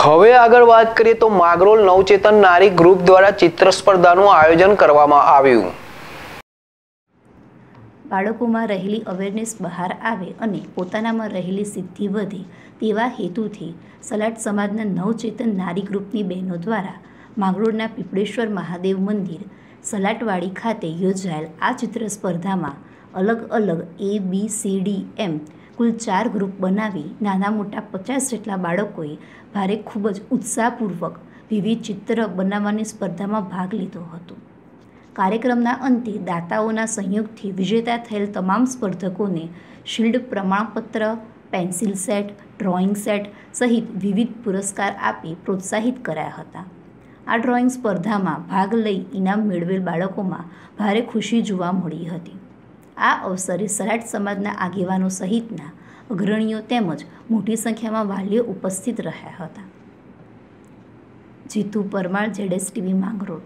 હવે આગળ વાત કરીએ તો માગરોલ નવચેતન નારી ગ્રુપ દ્વારા ચિત્ર સ્પર્ધાનું આયોજન કરવામાં આવ્યું બાળકોમાં રહેલી અવેરનેસ બહાર આવે અને પોતાનામાં રહેલી સિદ્ધિ વધે તેવા હેતુથી સલાટ સમાજના નવચેતન નારી ગ્રુપની બહેનો દ્વારા માંગરોળના પીપળેશ્વર મહાદેવ મંદિર સલાટવાડી ખાતે યોજાયેલ આ ચિત્ર સ્પર્ધામાં અલગ અલગ એ બી સી ડી એમ કુલ ચાર ગ્રુપ બનાવી નાના મોટા પચાસ જેટલા બાળકોએ ભારે ખૂબ જ ઉત્સાહપૂર્વક વિવિધ ચિત્ર બનાવવાની સ્પર્ધામાં ભાગ લીધો હતો કાર્યક્રમના અંતે દાતાઓના સંયોગથી વિજેતા થયેલ તમામ સ્પર્ધકોને શિલ્ડ પ્રમાણપત્ર પેન્સિલ સેટ ડ્રોઈંગ સેટ સહિત વિવિધ પુરસ્કાર આપી પ્રોત્સાહિત કર્યા હતા આ ડ્રોઈંગ સ્પર્ધામાં ભાગ લઈ ઇનામ મેળવેલ બાળકોમાં ભારે ખુશી જોવા મળી હતી આ અવસરે સરાટ સમાજના આગેવાનો સહિતના અગ્રણીઓ તેમજ મોટી સંખ્યામાં વાલીઓ ઉપસ્થિત રહ્યા હતા જીતુ પરમાર જેડેસ ટીવી માંગરોળ